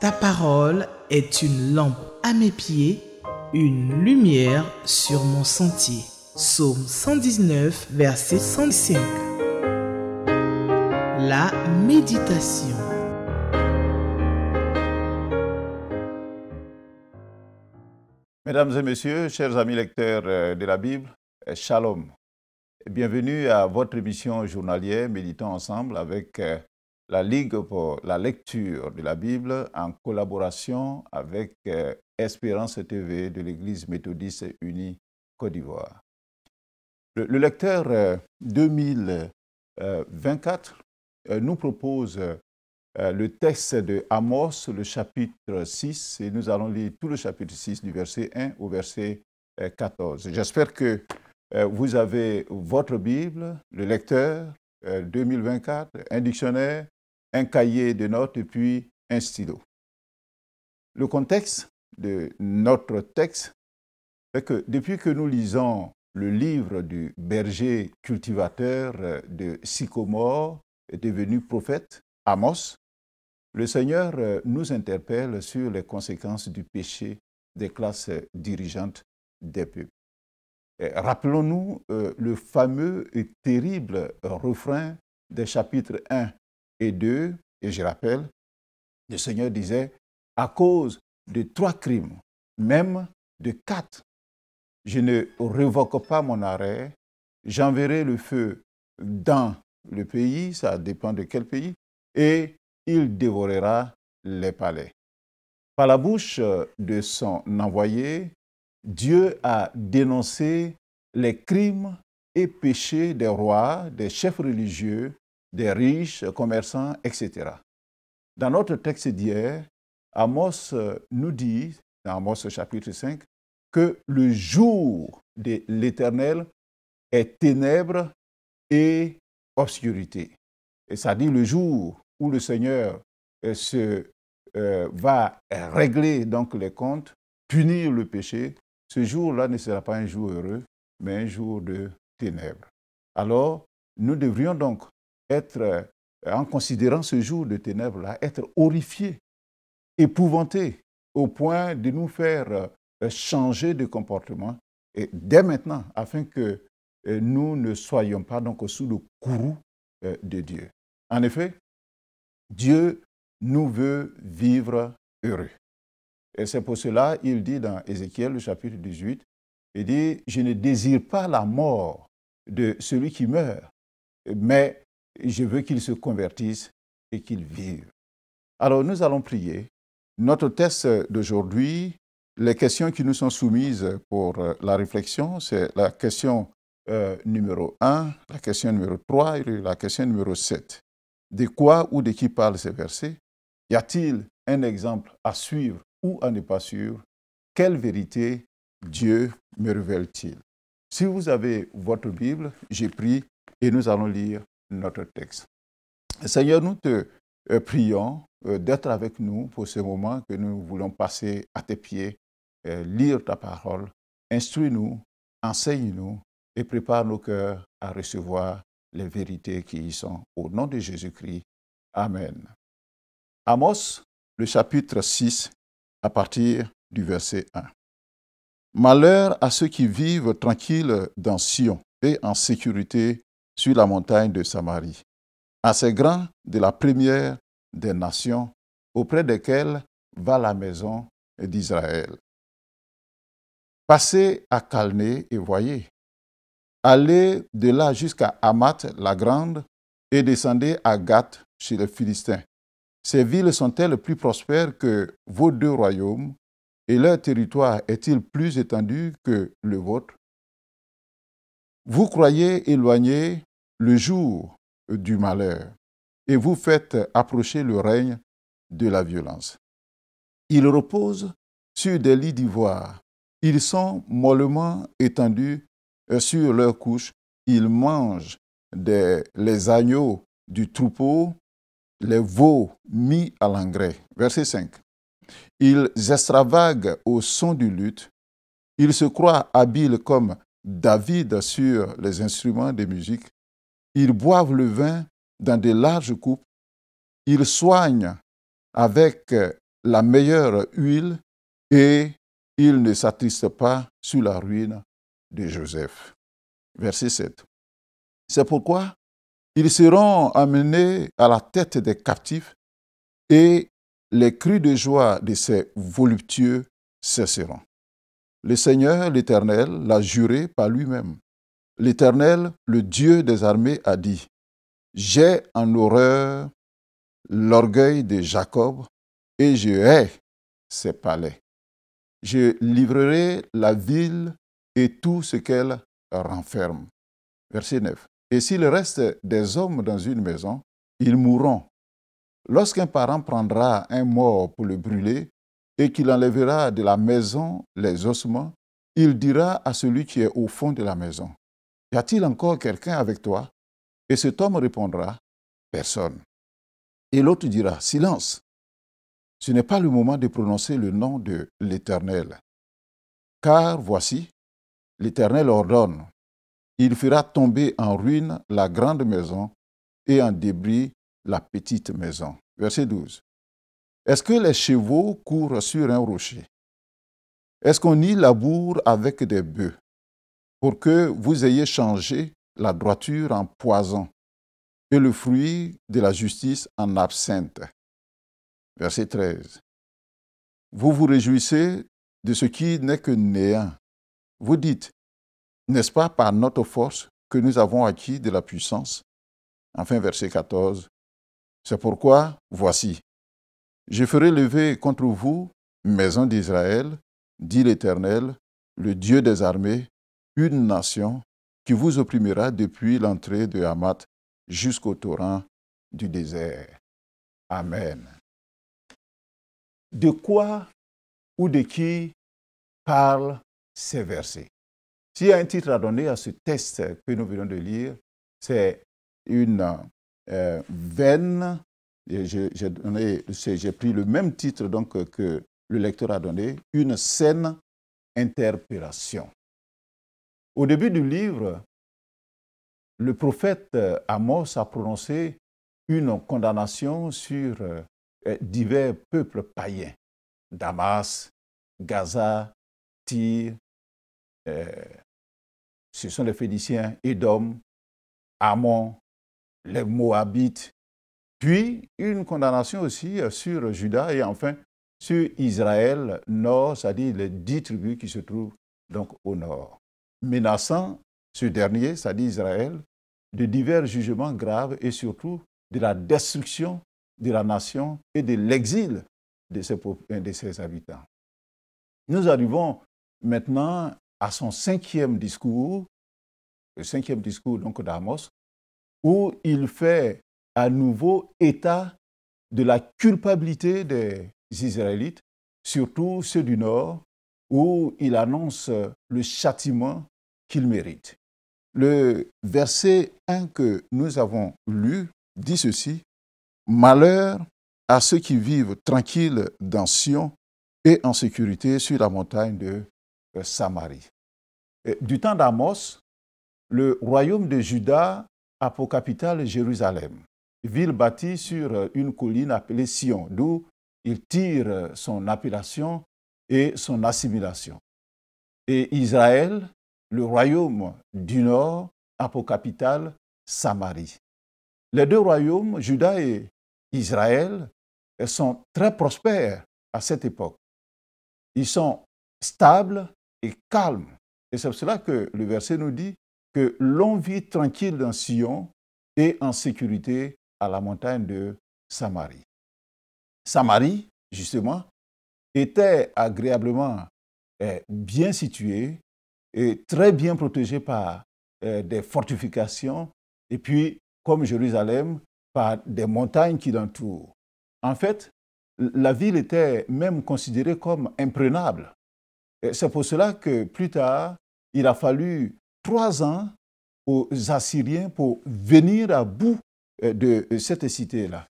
Ta parole est une lampe à mes pieds, une lumière sur mon sentier. Psaume 119, verset 105. La méditation. Mesdames et messieurs, chers amis lecteurs euh, de la Bible, euh, Shalom. Bienvenue à votre émission journalière Méditons ensemble avec euh, la Ligue pour la lecture de la Bible en collaboration avec euh, Espérance TV de l'Église méthodiste unie Côte d'Ivoire. Le, lecteur 2024 euh, euh, nous propose le texte de Amos, le chapitre 6, et nous allons lire tout le chapitre 6 du verset 1 au verset 14. J'espère que vous avez votre Bible, le lecteur 2024, un dictionnaire, un cahier de notes et puis un stylo. Le contexte de notre texte est que depuis que nous lisons le livre du berger cultivateur euh, de Sycomore, devenu prophète, Amos, le Seigneur euh, nous interpelle sur les conséquences du péché des classes euh, dirigeantes des peuples. Rappelons-nous le fameux et terrible refrain des chapitres 1 et deux, et je rappelle, le Seigneur disait, à cause de trois crimes, même de quatre, je ne révoque pas mon arrêt, j'enverrai le feu dans le pays, ça dépend de quel pays, et il dévorera les palais. Par la bouche de son envoyé, Dieu a dénoncé les crimes et péchés des rois, des chefs religieux des riches, euh, commerçants, etc. Dans notre texte d'hier, Amos euh, nous dit, dans Amos chapitre 5, que le jour de l'Éternel est ténèbres et obscurité. Et ça dit le jour où le Seigneur euh, se, va régler donc les comptes, punir le péché, ce jour-là ne sera pas un jour heureux, mais un jour de ténèbres. Alors, nous devrions donc être, euh, en considérant ce jour de ténèbres-là, être horrifiés, épouvantés, au point de nous faire euh, changer de comportement et dès maintenant, afin que euh, nous ne soyons pas donc sous le courroux de Dieu. En effet, Dieu nous veut vivre heureux. Et c'est pour cela, il dit dans Ézéchiel, le chapitre 18, il dit, je ne désire pas la mort de celui qui meurt, mais je veux qu'ils se convertissent et qu'ils vivent. Alors nous allons prier. Notre test d'aujourd'hui, les questions qui nous sont soumises pour euh, la réflexion, c'est la question euh, numéro 1, la question numéro 3 et la question numéro 7. De quoi ou de qui parle ces versets Y a-t-il un exemple à suivre ou à ne pas suivre Quelle vérité Dieu me révèle-t-il Si vous avez votre Bible, j'ai pris et nous allons lire notre texte. Seigneur, nous te euh, prions euh, d'être avec nous pour ce moment que nous voulons passer à tes pieds, euh, lire ta parole. Instruis-nous, enseigne-nous et prépare nos cœurs à recevoir les vérités qui y sont. Au nom de Jésus-Christ. Amen. Amos, le chapitre 6, à partir du verset 1. Malheur à ceux qui vivent tranquilles dans Sion et en sécurité sur la montagne de Samarie, à grand grands de la première des nations auprès desquelles va la maison d'Israël. Passez à Calné et voyez. Allez de là jusqu'à Hamath la Grande et descendez à Gath chez les Philistins. Ces villes sont-elles plus prospères que vos deux royaumes et leur territoire est-il plus étendu que le vôtre Vous croyez éloigné le jour du malheur, et vous faites approcher le règne de la violence. Ils reposent sur des lits d'ivoire, ils sont mollement étendus euh, sur leurs couches, ils mangent les agneaux du troupeau, les veaux mis à l'engrais. Verset 5. Ils extravaguent au son du lutte, ils se croient habiles comme David sur les instruments de musique, ils boivent le vin dans de larges coupes. Ils soignent avec la meilleure huile et ils ne s'attristent pas sur la ruine de Joseph. Verset 7. C'est pourquoi ils seront amenés à la tête des captifs et les cris de joie de ces voluptueux cesseront. Le Seigneur l'Éternel l'a juré par lui-même. L'Éternel, le Dieu des armées, a dit, J'ai en horreur l'orgueil de Jacob et je hais ses palais. Je livrerai la ville et tout ce qu'elle renferme. Verset 9. Et s'il reste des hommes dans une maison, ils mourront. Lorsqu'un parent prendra un mort pour le brûler et qu'il enlèvera de la maison les ossements, il dira à celui qui est au fond de la maison, y a-t-il encore quelqu'un avec toi Et cet homme répondra, personne. Et l'autre dira, silence. Ce n'est pas le moment de prononcer le nom de l'Éternel. Car voici, l'Éternel ordonne, il fera tomber en ruine la grande maison et en débris la petite maison. Verset 12. Est-ce que les chevaux courent sur un rocher Est-ce qu'on y laboure avec des bœufs pour que vous ayez changé la droiture en poison et le fruit de la justice en absinthe. Verset 13. Vous vous réjouissez de ce qui n'est que néant. Vous dites, n'est-ce pas par notre force que nous avons acquis de la puissance Enfin, verset 14. C'est pourquoi, voici, je ferai lever contre vous, maison d'Israël, dit l'Éternel, le Dieu des armées, une nation qui vous opprimera depuis l'entrée de Hamat jusqu'au torrent du désert. Amen. De quoi ou de qui parlent ces versets S'il y a un titre à donner à ce texte que nous venons de lire, c'est une euh, veine. J'ai pris le même titre donc, que le lecteur a donné, une saine interpellation. Au début du livre, le prophète euh, Amos a prononcé une condamnation sur euh, euh, divers peuples païens, Damas, Gaza, Tyr, ce sont les Phéniciens, Edom, Amon, les Moabites, puis une condamnation aussi sur Juda et enfin sur Israël nord, c'est-à-dire les dix tribus qui se trouvent donc au nord menaçant ce dernier, c'est-à-dire Israël, de divers jugements graves et surtout de la destruction de la nation et de l'exil de ses, habitants. Nous arrivons maintenant à son cinquième discours, le cinquième discours donc d'Amos, où il fait à nouveau état de la culpabilité des Israélites, surtout ceux du Nord, où il annonce le châtiment qu'il mérite. Le verset 1 que nous avons lu dit ceci, Malheur à ceux qui vivent tranquilles dans Sion et en sécurité sur la montagne de euh, Samarie. du temps d'Amos, le royaume de Juda a pour capitale Jérusalem, ville bâtie sur euh, une colline appelée Sion, d'où il tire euh, son appellation et son assimilation. Et Israël le royaume du nord a pour capitale Samarie. Les deux royaumes, Juda et Israël, sont très prospères à cette époque. Ils sont stables et calmes. Et c'est pour cela que le verset nous dit que l'on vit tranquille dans Sion et en sécurité à la montagne de Samarie. Samarie, justement, était agréablement eh, bien située et très bien protégée par euh, des fortifications et puis, comme Jérusalem, par des montagnes qui l'entourent. En fait, la ville était même considérée comme imprenable. C'est pour cela que plus tard, il a fallu trois ans aux Assyriens pour venir à bout euh, de cette cité-là.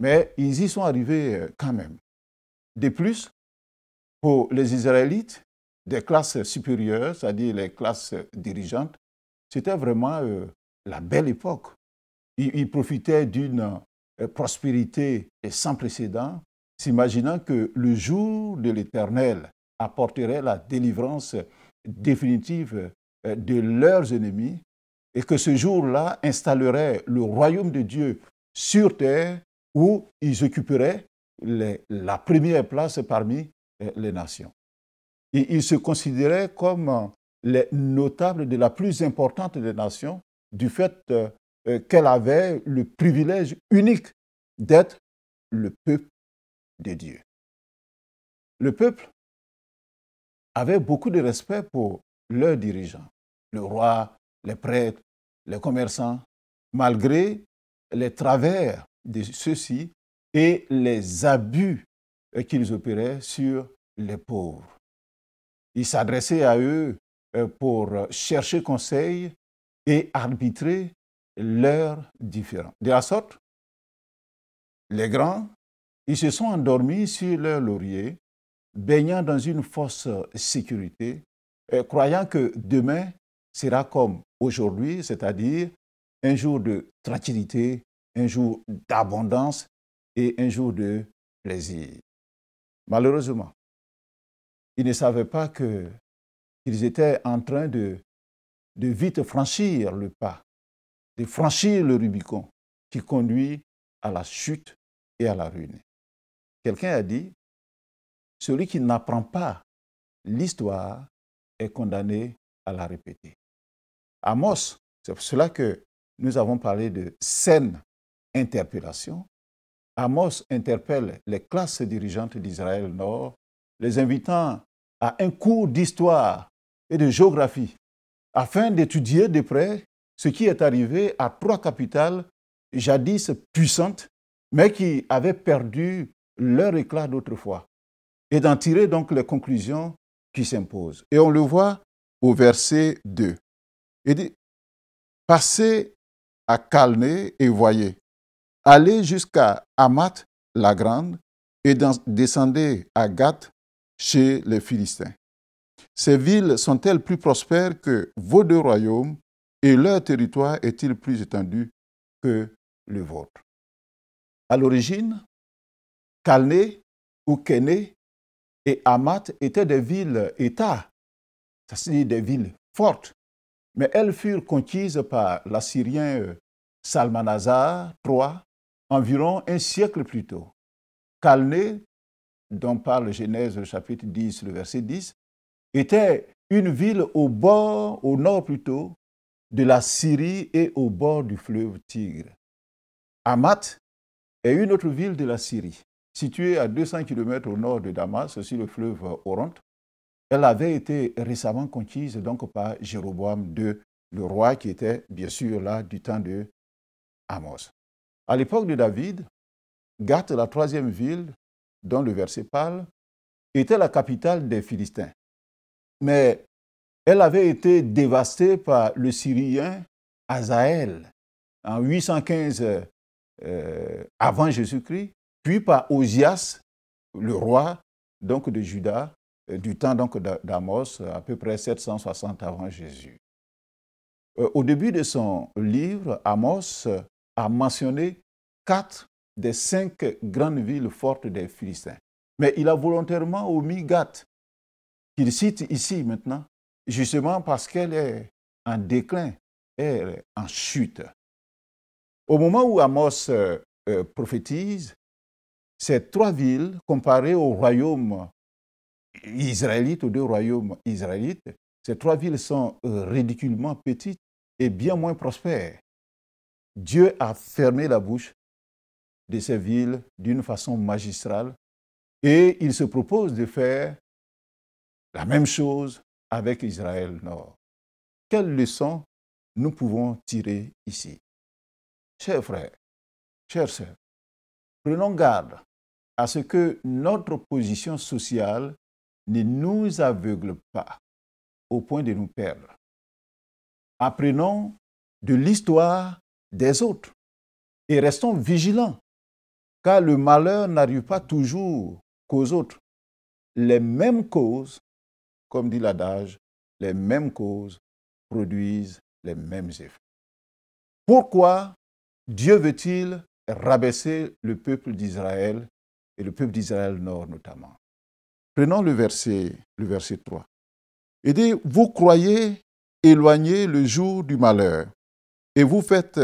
Mais ils y sont arrivés euh, quand même. De plus, pour les Israélites, des classes supérieures, c'est-à-dire les classes dirigeantes, c'était vraiment euh, la belle époque. Ils, profitaient d'une euh, prospérité sans précédent, s'imaginant que le jour de l'Éternel apporterait la délivrance définitive euh, de leurs ennemis et que ce jour-là installerait le royaume de Dieu sur terre où ils occuperaient la première place parmi les nations. Et ils se considéraient comme euh, les notables de la plus importante des nations du fait euh, euh, qu'elle avait le privilège unique d'être le peuple de Dieu. Le peuple avait beaucoup de respect pour leurs dirigeants, le roi, les prêtres, les commerçants, malgré les travers de ceux-ci et les abus qu'ils opéraient sur les pauvres. Ils s'adressaient à eux euh, pour chercher conseil et arbitrer leurs différends. De la sorte, les grands, ils se sont endormis sur leur laurier, baignant dans une fausse sécurité, euh, croyant que demain sera comme aujourd'hui, c'est-à-dire un jour de tranquillité, un jour d'abondance et un jour de plaisir. Malheureusement, ils ne savaient pas qu'ils étaient en train de, de vite franchir le pas, de franchir le Rubicon qui conduit à la chute et à la ruine. Quelqu'un a dit, celui qui n'apprend pas l'histoire est condamné à la répéter. Amos, c'est pour cela que nous avons parlé de saine interpellation. Amos interpelle les classes dirigeantes d'Israël Nord les invitant à un cours d'histoire et de géographie afin d'étudier de près ce qui est arrivé à trois capitales jadis puissantes, mais qui avaient perdu leur éclat d'autrefois, et d'en tirer donc les conclusions qui s'imposent. Et on le voit au verset 2. Il dit, passez à Calné et voyez, allez jusqu'à Amat la Grande et descendez à Gath chez les Philistins. Ces villes sont-elles plus prospères que vos deux royaumes et leur territoire est-il plus étendu que le vôtre À l'origine, Calné ou et Amat étaient des villes-États, c'est-à-dire des villes fortes, mais elles furent conquises par l'Assyrien euh, Salmanazar III environ un siècle plus tôt. Calné dont parle Genèse chapitre 10, le verset 10, était une ville au bord, au nord plutôt, de la Syrie et au bord du fleuve Tigre. Hamath est une autre ville de la Syrie, située à 200 km au nord de Damas, sur le fleuve Oront. Elle avait été récemment conquise donc par Jéroboam II, le roi qui était bien sûr là du temps de Amos. À l'époque de David, Gath, la troisième ville, dont le verset parle, était la capitale des Philistins. Mais elle avait été dévastée par le Syrien Azaël en 815 euh, avant Jésus-Christ, puis par Osias, le roi donc de Juda, euh, du temps donc d'Amos, à peu près 760 avant Jésus. Euh, au début de son livre, Amos a mentionné quatre des cinq grandes villes fortes des Philistins. Mais il a volontairement omis Gath, qu'il cite ici maintenant, justement parce qu'elle est en déclin, elle est en chute. Au moment où Amos euh, euh, prophétise, ces trois villes, comparées au royaume israélite, aux deux royaumes israélites, ces trois villes sont euh, ridiculement petites et bien moins prospères. Dieu a fermé la bouche de ces villes d'une façon magistrale et il se propose de faire la même chose avec Israël Nord. Quelle leçon nous pouvons tirer ici Chers frères, chers sœurs, prenons garde à ce que notre position sociale ne nous aveugle pas au point de nous perdre. Apprenons de l'histoire des autres et restons vigilants car le malheur n'arrive pas toujours qu'aux autres. Les mêmes causes, comme dit l'adage, les mêmes causes produisent les mêmes effets. Pourquoi Dieu veut-il rabaisser le peuple d'Israël et le peuple d'Israël nord notamment Prenons le verset, le verset 3. Il dit, vous croyez éloigner le jour du malheur et vous faites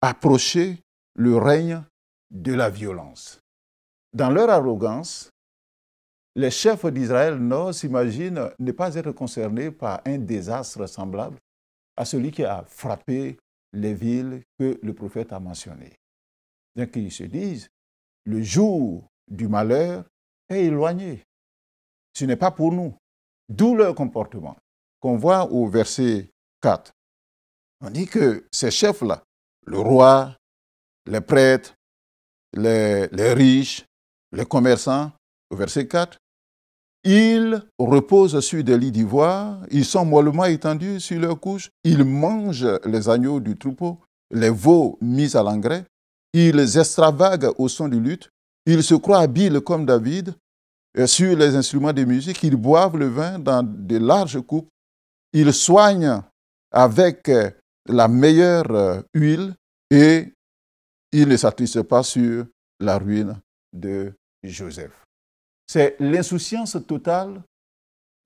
approcher le règne de la violence. Dans leur arrogance, les chefs d'Israël Nord s'imaginent ne pas être concernés par un désastre semblable à celui qui a frappé les villes que le prophète a mentionnées. Donc ils se disent, le jour du malheur est éloigné. Ce n'est pas pour nous. D'où leur comportement qu'on voit au verset 4. On dit que ces chefs-là, le roi, les prêtres, les, riches, les commerçants, au verset 4, ils reposent sur des lits d'ivoire, ils sont mollement étendus sur leurs couches, ils mangent les agneaux du troupeau, les veaux mis à l'engrais, ils extravagent au son du luth, ils se croient habiles comme David sur les instruments de musique, ils boivent le vin dans de larges coupes, ils soignent avec la meilleure huile et il ne s'attriste pas sur la ruine de Joseph. C'est l'insouciance totale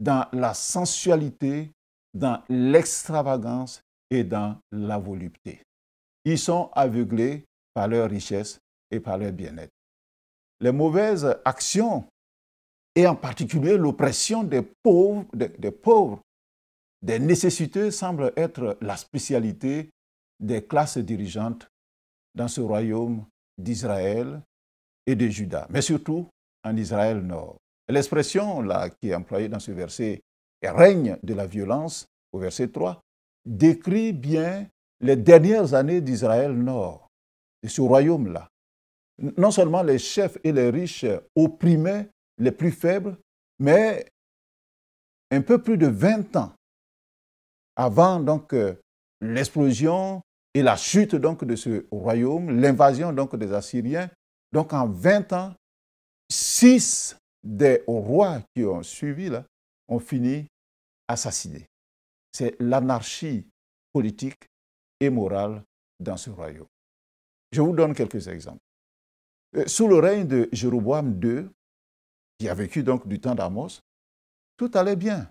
dans la sensualité, dans l'extravagance et dans la volupté. Ils sont aveuglés par leur richesse et par leur bien-être. Les mauvaises actions, et en particulier l'oppression des pauvres, des, des pauvres, des nécessiteux, semblent être la spécialité des classes dirigeantes dans ce royaume d'Israël et de Juda, mais surtout en Israël nord. L'expression là qui est employée dans ce verset, règne de la violence, au verset 3, décrit bien les dernières années d'Israël nord, de ce royaume-là. Non seulement les chefs et les riches opprimaient les plus faibles, mais un peu plus de 20 ans avant donc euh, l'explosion et la chute donc de ce royaume, l'invasion donc des Assyriens. Donc en 20 ans, six des rois qui ont suivi là, ont fini assassinés. C'est l'anarchie politique et morale dans ce royaume. Je vous donne quelques exemples. Euh, sous le règne de Jéroboam II, qui a vécu donc du temps d'Amos, tout allait bien.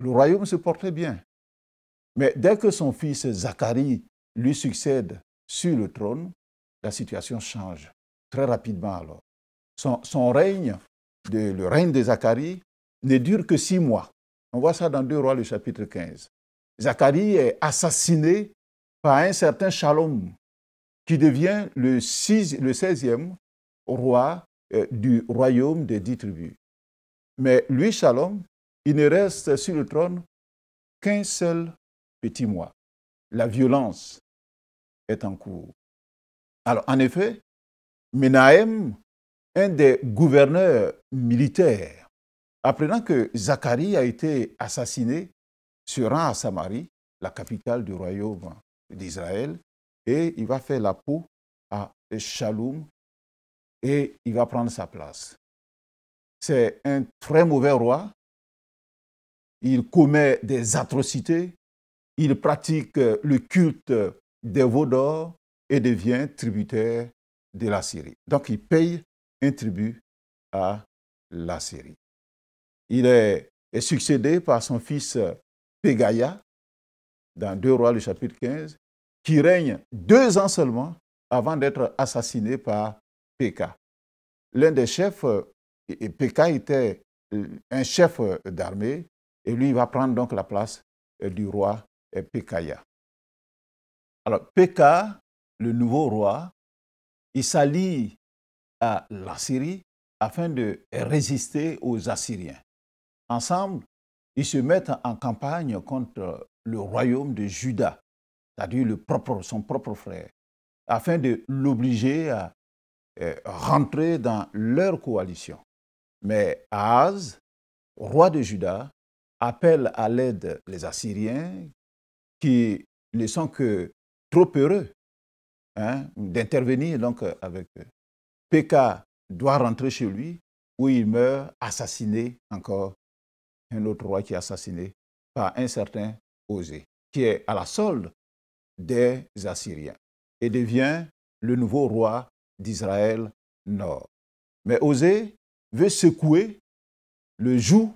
Le royaume se portait bien. Mais dès que son fils Zacharie lui succède sur le trône, la situation change très rapidement alors. Son, règne, le règne de Zacharie, ne dure que six mois. On voit ça dans Deux Rois, le chapitre 15. Zacharie est assassiné par un certain Shalom, qui devient le, 16e roi euh, du royaume des dix tribus. Mais lui, Shalom, il ne reste sur le trône qu'un seul petit mois. La violence est en cours. Alors, en effet, Menahem, un des gouverneurs militaires, apprenant que Zacharie a été assassiné, se rend à Samarie, la capitale du royaume d'Israël, et il va faire la peau à Shalom et il va prendre sa place. C'est un très mauvais roi. Il commet des atrocités il pratique euh, le culte des veaux d'or et devient tributaire de la Syrie. Donc il paye un tribut à la Syrie. Il est, succédé par son fils euh, Pégaya, dans Deux Rois, le chapitre 15, qui règne deux ans seulement avant d'être assassiné par Péka. L'un des chefs, euh, Péka était un chef d'armée, et lui va prendre donc la place du roi et Alors, Pekah, le nouveau roi, il s'allie à l'Assyrie afin de résister aux Assyriens. Ensemble, ils se mettent en campagne contre le royaume de Juda, c'est-à-dire propre, son propre frère, afin de l'obliger à euh, rentrer dans leur coalition. Mais Ahaz, roi de Juda, appelle à l'aide les Assyriens qui ne sont que trop heureux hein, d'intervenir donc euh, avec eux. PK doit rentrer chez lui où il meurt assassiné encore, un autre roi qui est assassiné par un certain Osé, qui est à la solde des Assyriens et devient le nouveau roi d'Israël Nord. Mais Osée veut secouer le joug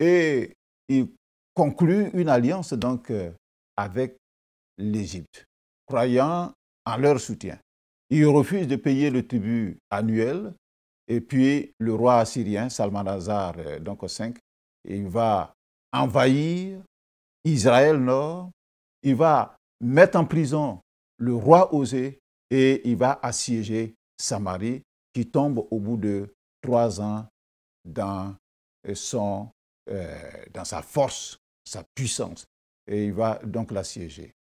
et il conclut une alliance donc euh, avec l'Égypte, croyant en leur soutien. Ils refusent de payer le tribut annuel et puis le roi assyrien, Salmanazar euh, donc V, il va envahir Israël Nord, il va mettre en prison le roi Osée et il va assiéger Samarie qui tombe au bout de trois ans dans, euh, dans sa force, sa puissance et il va donc l'assiéger.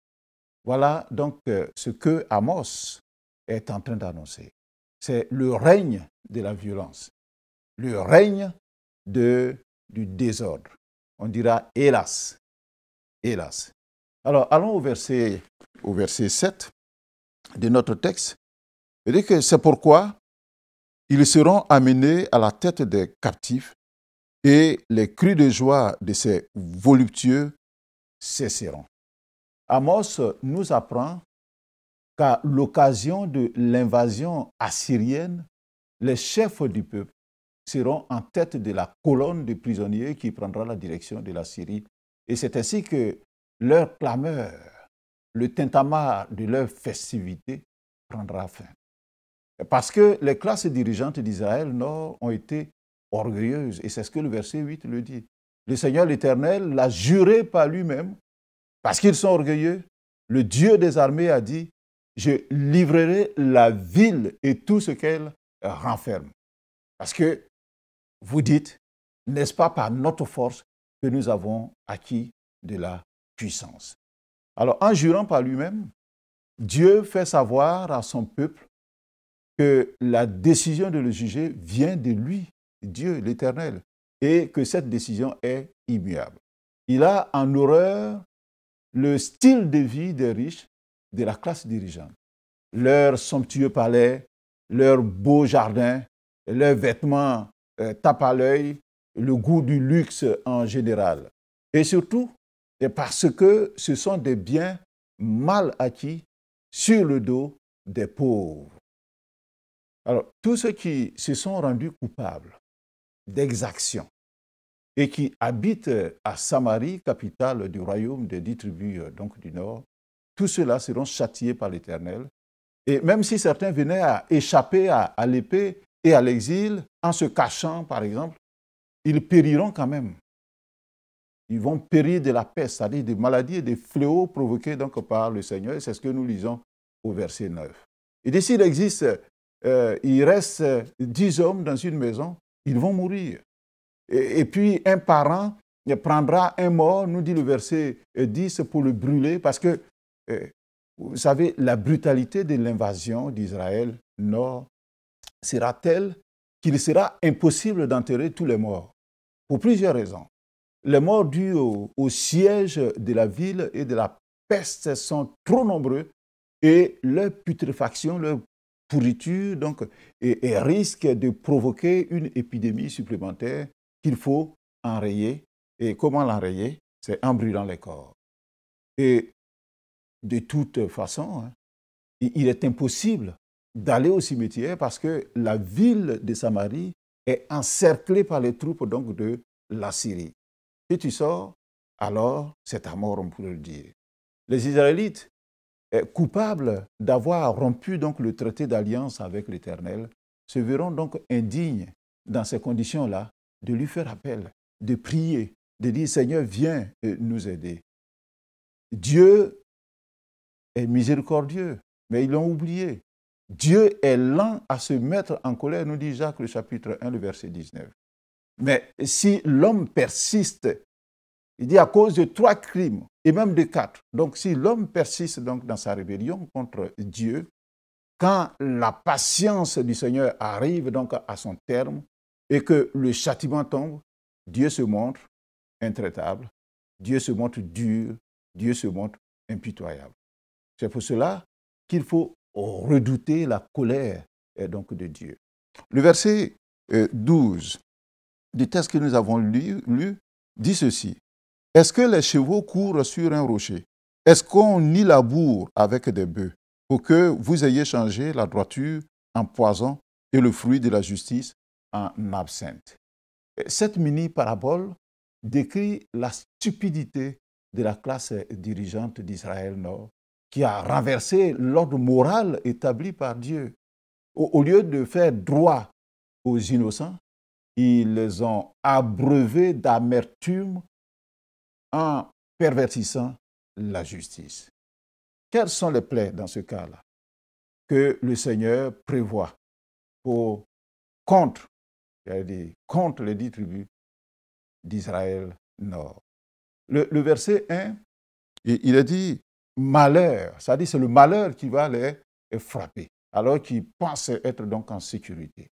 Voilà donc euh, ce que Amos est en train d'annoncer. C'est le règne de la violence, le règne de, du désordre. On dira hélas, hélas. Alors allons au verset, au verset 7 de notre texte. que c'est pourquoi ils seront amenés à la tête des captifs et les cris de joie de ces voluptueux cesseront. Amos nous apprend qu'à l'occasion de l'invasion assyrienne, les chefs du peuple seront en tête de la colonne de prisonniers qui prendra la direction de la Syrie. Et c'est ainsi que leur clameur, le tintamarre de leur festivité prendra fin. Parce que les classes dirigeantes d'Israël Nord ont été orgueilleuses, et c'est ce que le verset 8 le dit le Seigneur l'Éternel l'a juré par lui-même, parce qu'ils sont orgueilleux. Le Dieu des armées a dit, je livrerai la ville et tout ce qu'elle renferme. Parce que vous dites, n'est-ce pas par notre force que nous avons acquis de la puissance Alors en jurant par lui-même, Dieu fait savoir à son peuple que la décision de le juger vient de lui, Dieu l'Éternel et que cette décision est immuable. Il a en horreur le style de vie des riches, de la classe dirigeante, leurs somptueux palais, leurs beaux jardins, leurs vêtements euh, tap à l'œil, le goût du luxe en général. Et surtout, parce que ce sont des biens mal acquis sur le dos des pauvres. Alors, tous ceux qui se sont rendus coupables d'exaction et qui habitent à Samarie, capitale du royaume des dix tribus euh, donc, du Nord, tous ceux-là seront châtiés par l'Éternel. Et même si certains venaient à échapper à, l'épée et à l'exil, en se cachant par exemple, ils périront quand même. Ils vont périr de la peste, c'est-à-dire des maladies et des fléaux provoqués donc par le Seigneur. C'est ce que nous lisons au verset 9. Et d'ici, il existe, euh, il reste euh, dix hommes dans une maison ils vont mourir. Et, puis un parent prendra un mort, nous dit le verset 10, euh, pour le brûler, parce que, euh, vous savez, la brutalité de l'invasion d'Israël nord sera telle qu'il sera impossible d'enterrer tous les morts, pour plusieurs raisons. Les morts dus au, au siège de la ville et de la peste sont trop nombreux et leur putréfaction, leur pourriture donc, et, risque de provoquer une épidémie supplémentaire qu'il faut enrayer. Et comment l'enrayer C'est en brûlant les corps. Et de toute façon, hein, il est impossible d'aller au cimetière parce que la ville de Samarie est encerclée par les troupes donc, de la Syrie. Si tu sors, alors c'est à mort, on pourrait le dire. Les Israélites coupables d'avoir rompu donc le traité d'alliance avec l'Éternel se verront donc indignes dans ces conditions-là de lui faire appel, de prier, de dire Seigneur, viens euh, nous aider. Dieu est miséricordieux, mais ils l'ont oublié. Dieu est lent à se mettre en colère, nous dit Jacques le chapitre 1, le verset 19. Mais si l'homme persiste, il dit à cause de trois crimes, et même de quatre. Donc si l'homme persiste donc dans sa rébellion contre Dieu, quand la patience du Seigneur arrive donc à son terme et que le châtiment tombe, Dieu se montre intraitable, Dieu se montre dur, Dieu se montre impitoyable. C'est pour cela qu'il faut redouter la colère eh, donc de Dieu. Le verset 12 euh, du texte que nous avons lu, lu dit ceci est-ce que les chevaux courent sur un rocher Est-ce qu'on y laboure avec des bœufs pour que vous ayez changé la droiture en poison et le fruit de la justice en absinthe Cette mini-parabole décrit la stupidité de la classe dirigeante d'Israël Nord qui a renversé l'ordre moral établi par Dieu. Au, au lieu de faire droit aux innocents, ils les ont abreuvés d'amertume en pervertissant la justice. Quelles sont les plaies dans ce cas-là que le Seigneur prévoit pour, contre, contre les dix tribus d'Israël Nord le, verset 1, il a dit malheur, », c'est-à-dire c'est le malheur qui va les frapper, alors qu'ils pensent être donc en sécurité.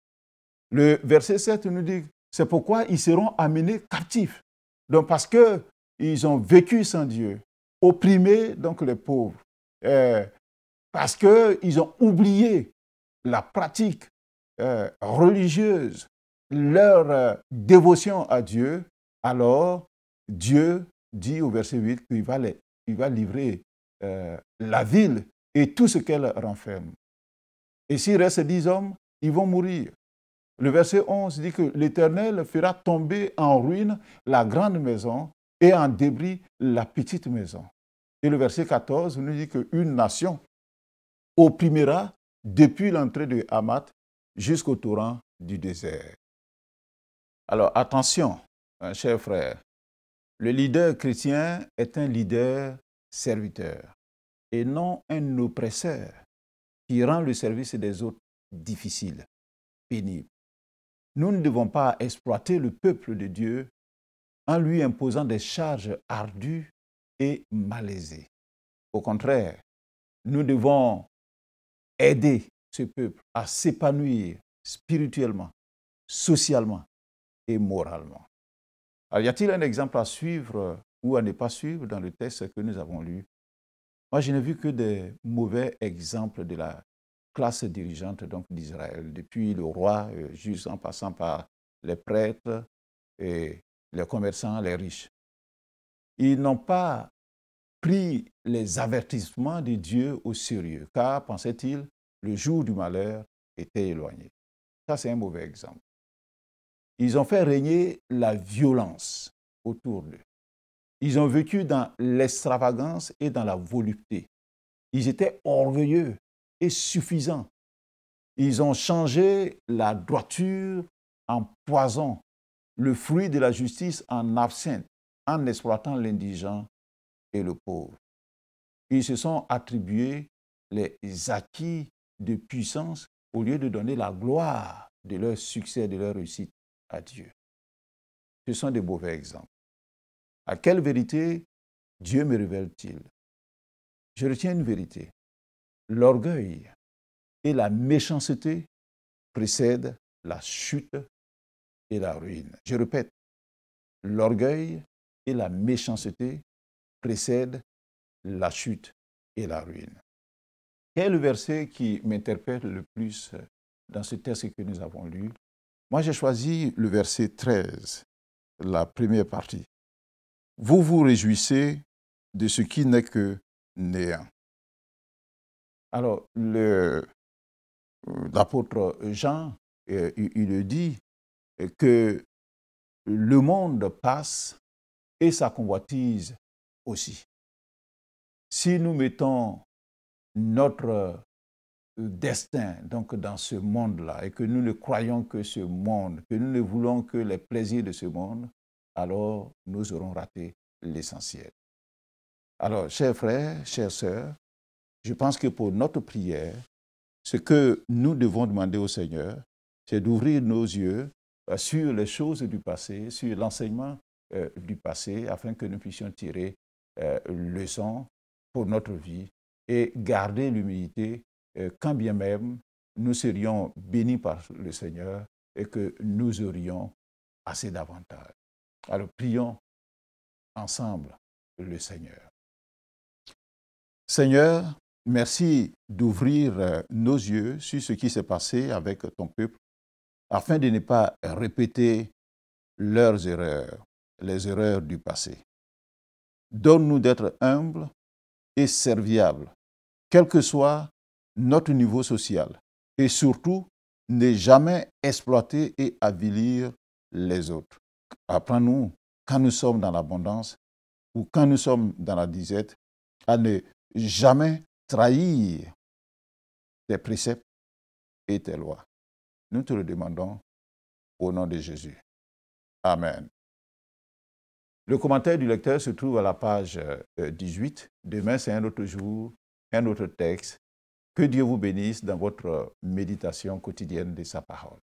Le verset 7 nous dit c'est pourquoi ils seront amenés captifs. Donc parce que ils ont vécu sans Dieu, opprimé donc les pauvres, euh, parce qu'ils ont oublié la pratique euh, religieuse, leur euh, dévotion à Dieu, alors Dieu dit au verset 8 qu'il va, il va livrer euh, la ville et tout ce qu'elle renferme. Et s'il reste dix hommes, ils vont mourir. Le verset 11 dit que l'Éternel fera tomber en ruine la grande maison et en débris la petite maison. Et le verset 14 nous dit qu'une nation opprimera depuis l'entrée de Hamat jusqu'au torrent du désert. Alors attention, hein, chers frères, le leader chrétien est un leader serviteur et non un oppresseur qui rend le service des autres difficile, pénible. Nous ne devons pas exploiter le peuple de Dieu en lui imposant des charges ardues et malaisées. Au contraire, nous devons aider ce peuple à s'épanouir spirituellement, socialement et moralement. Alors, y a-t-il un exemple à suivre ou à ne pas suivre dans le texte que nous avons lu Moi, je n'ai vu que des mauvais exemples de la classe dirigeante donc d'Israël, depuis le roi euh, juste en passant par les prêtres et les commerçants, les riches. Ils n'ont pas pris les avertissements de Dieu au sérieux, car, pensaient-ils, le jour du malheur était éloigné. Ça, c'est un mauvais exemple. Ils ont fait régner la violence autour d'eux. Ils ont vécu dans l'extravagance et dans la volupté. Ils étaient orgueilleux et suffisants. Ils ont changé la droiture en poison le fruit de la justice en absinthe, en exploitant l'indigent et le pauvre. Ils se sont attribués les acquis de puissance au lieu de donner la gloire de leur succès, de leur réussite à Dieu. Ce sont des mauvais exemples. À quelle vérité Dieu me révèle-t-il Je retiens une vérité. L'orgueil et la méchanceté précèdent la chute la ruine. Je répète, l'orgueil et la méchanceté précèdent la chute et la ruine. Quel le verset qui m'interpelle le plus dans ce texte que nous avons lu Moi, j'ai choisi le verset 13, la première partie. Vous vous réjouissez de ce qui n'est que néant. Alors, euh, l'apôtre Jean, euh, il le dit euh, que le monde passe et sa convoitise aussi. Si nous mettons notre euh, destin donc dans ce monde-là et que nous ne croyons que ce monde, que nous ne voulons que les plaisirs de ce monde, alors nous aurons raté l'essentiel. Alors, chers frères, chères sœurs, je pense que pour notre prière, ce que nous devons demander au Seigneur, c'est d'ouvrir nos yeux euh, sur les choses du passé, sur l'enseignement euh, du passé, afin que nous puissions tirer le euh, leçon pour notre vie et garder l'humilité, quand bien même nous serions bénis par le Seigneur et que nous aurions assez d'avantages. Alors prions ensemble le Seigneur. Seigneur, merci d'ouvrir nos yeux sur ce qui s'est passé avec ton peuple afin de ne pas répéter leurs erreurs, les erreurs du passé. Donne-nous d'être humbles et serviables, quel que soit notre niveau social, et surtout ne jamais exploiter et avilir les autres. Apprends-nous, quand nous sommes dans l'abondance ou quand nous sommes dans la disette, à ne jamais trahir tes préceptes et tes lois. Nous te le demandons au nom de Jésus. Amen. Le commentaire du lecteur se trouve à la page 18. Euh, Demain, c'est un autre jour, un autre texte. Que Dieu vous bénisse dans votre méditation quotidienne de sa parole.